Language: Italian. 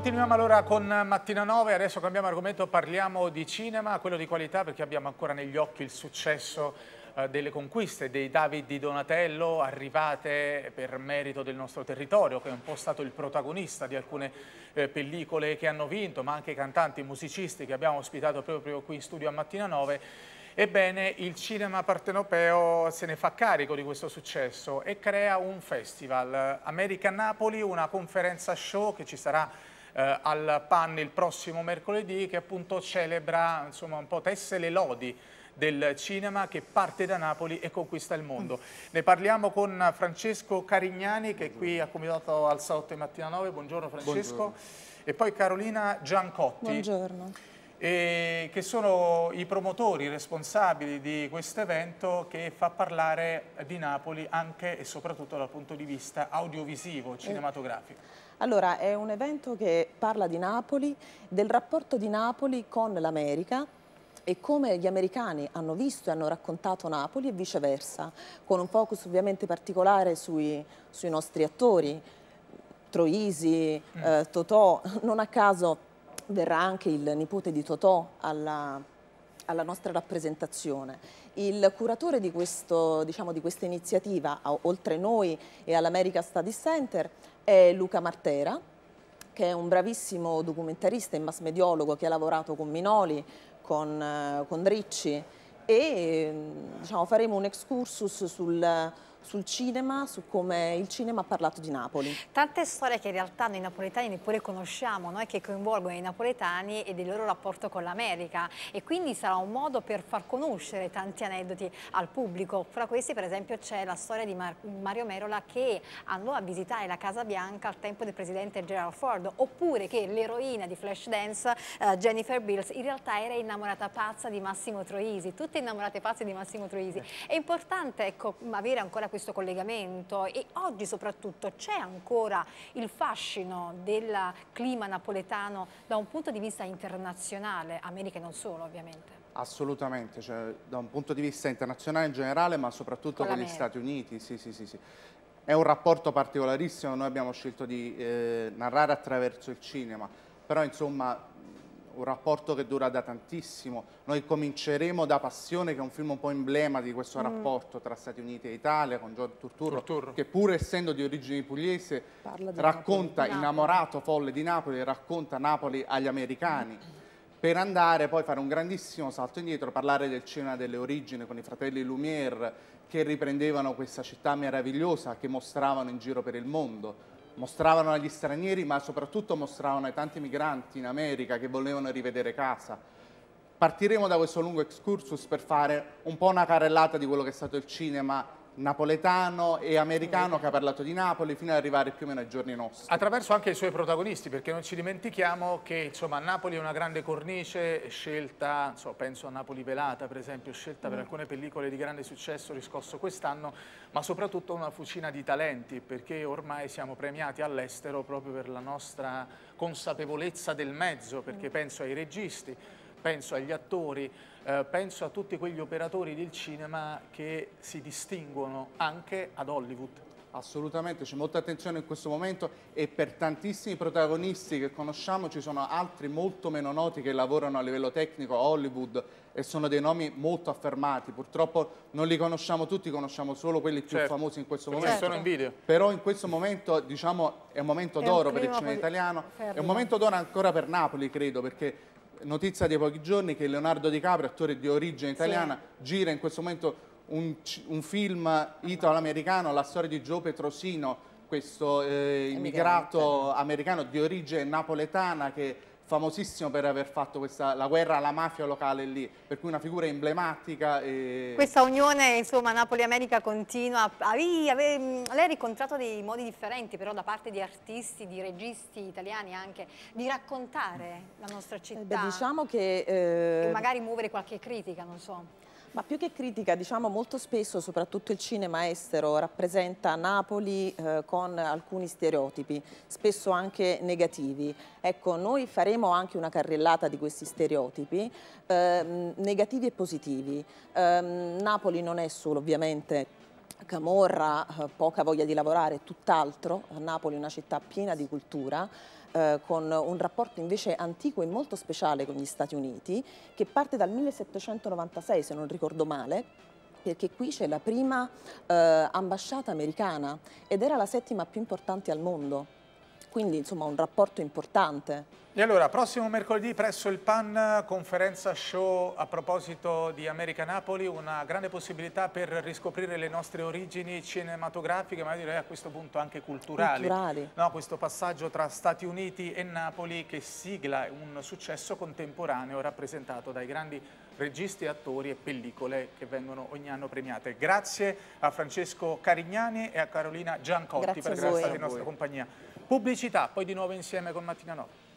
Continuiamo allora con Mattina 9, adesso cambiamo argomento, parliamo di cinema, quello di qualità perché abbiamo ancora negli occhi il successo eh, delle conquiste dei David di Donatello arrivate per merito del nostro territorio che è un po' stato il protagonista di alcune eh, pellicole che hanno vinto ma anche cantanti, musicisti che abbiamo ospitato proprio qui in studio a Mattina 9 Ebbene, il cinema partenopeo se ne fa carico di questo successo e crea un festival, American Napoli, una conferenza show che ci sarà eh, al PAN il prossimo mercoledì che appunto celebra, insomma un po' tesse le lodi del cinema che parte da Napoli e conquista il mondo. Mm. Ne parliamo con Francesco Carignani che è qui accomodato al Salotto di Mattina 9. Buongiorno Francesco. Buongiorno. E poi Carolina Giancotti. Buongiorno. E eh, che sono i promotori responsabili di questo evento che fa parlare di Napoli anche e soprattutto dal punto di vista audiovisivo, eh, cinematografico. Allora, è un evento che parla di Napoli, del rapporto di Napoli con l'America, e come gli americani hanno visto e hanno raccontato Napoli e viceversa, con un focus ovviamente particolare sui, sui nostri attori, Troisi, mm. eh, Totò, non a caso verrà anche il nipote di Totò alla, alla nostra rappresentazione. Il curatore di, questo, diciamo, di questa iniziativa, oltre noi e all'America Study Center, è Luca Martera, che è un bravissimo documentarista e mass mediologo che ha lavorato con Minoli, con, eh, con Ricci e diciamo, faremo un excursus sul sul cinema, su come il cinema ha parlato di Napoli. Tante storie che in realtà noi napoletani neppure conosciamo, noi che coinvolgono i napoletani e del loro rapporto con l'America e quindi sarà un modo per far conoscere tanti aneddoti al pubblico. Fra questi per esempio c'è la storia di Mar Mario Merola che andò a visitare la Casa Bianca al tempo del presidente Gerald Ford, oppure che l'eroina di Flashdance, eh, Jennifer Bills, in realtà era innamorata pazza di Massimo Troisi, tutte innamorate pazze di Massimo Troisi. Eh. È importante ecco, avere ancora questo collegamento e oggi soprattutto c'è ancora il fascino del clima napoletano da un punto di vista internazionale, America e non solo ovviamente. Assolutamente, cioè, da un punto di vista internazionale in generale ma soprattutto con, gli Stati Uniti, sì, sì, sì, sì. È un rapporto particolarissimo, noi abbiamo scelto di eh, narrare attraverso il cinema, però insomma un rapporto che dura da tantissimo. Noi cominceremo da Passione, che è un film un po' emblema di questo mm. rapporto tra Stati Uniti e Italia, con Giorgio Turturro, Turturro, che pur essendo di origini pugliese, racconta, Napoli. innamorato folle di Napoli, racconta Napoli agli americani. Mm. Per andare poi a fare un grandissimo salto indietro, parlare del cinema delle origini con i fratelli Lumière, che riprendevano questa città meravigliosa, che mostravano in giro per il mondo mostravano agli stranieri, ma soprattutto mostravano ai tanti migranti in America che volevano rivedere casa. Partiremo da questo lungo excursus per fare un po' una carrellata di quello che è stato il cinema napoletano e americano che ha parlato di Napoli fino ad arrivare più o meno ai giorni nostri. Attraverso anche i suoi protagonisti, perché non ci dimentichiamo che insomma, Napoli è una grande cornice scelta, so, penso a Napoli Velata per esempio, scelta mm. per alcune pellicole di grande successo riscosso quest'anno, ma soprattutto una fucina di talenti, perché ormai siamo premiati all'estero proprio per la nostra consapevolezza del mezzo, perché mm. penso ai registi, penso agli attori, eh, penso a tutti quegli operatori del cinema che si distinguono anche ad Hollywood. Assolutamente, c'è molta attenzione in questo momento e per tantissimi protagonisti che conosciamo ci sono altri molto meno noti che lavorano a livello tecnico a Hollywood e sono dei nomi molto affermati. Purtroppo non li conosciamo tutti, conosciamo solo quelli più certo. famosi in questo Perché momento. Sono in video. Però in questo momento, diciamo, è un momento d'oro per il cinema italiano, fermo. è un momento d'oro ancora per Napoli, credo, perché notizia di pochi giorni che Leonardo Di Caprio, attore di origine italiana, sì. gira in questo momento un, un film italo-americano, la storia di Gio Petrosino, questo eh, immigrato americano di origine napoletana che famosissimo per aver fatto questa, la guerra alla mafia locale lì, per cui una figura emblematica. E... Questa unione, insomma, Napoli-America continua. Avevi, avevi, lei ha ricontrato dei modi differenti, però, da parte di artisti, di registi italiani anche, di raccontare la nostra eh, città. Beh, diciamo che... Eh... E magari muovere qualche critica, non so. Ma più che critica, diciamo molto spesso, soprattutto il cinema estero, rappresenta Napoli eh, con alcuni stereotipi, spesso anche negativi. Ecco, noi faremo anche una carrellata di questi stereotipi, eh, negativi e positivi. Eh, Napoli non è solo ovviamente Camorra eh, poca voglia di lavorare, tutt'altro, Napoli è una città piena di cultura, eh, con un rapporto invece antico e molto speciale con gli Stati Uniti, che parte dal 1796 se non ricordo male, perché qui c'è la prima eh, ambasciata americana ed era la settima più importante al mondo quindi insomma un rapporto importante. E allora, prossimo mercoledì presso il PAN, conferenza show a proposito di America Napoli, una grande possibilità per riscoprire le nostre origini cinematografiche, ma direi a questo punto anche culturali. culturali. No, questo passaggio tra Stati Uniti e Napoli che sigla un successo contemporaneo rappresentato dai grandi registi, attori e pellicole che vengono ogni anno premiate. Grazie a Francesco Carignani e a Carolina Giancotti Grazie per essere stata in nostra compagnia. Pubblici pubblicità, poi di nuovo insieme con Mattina 9.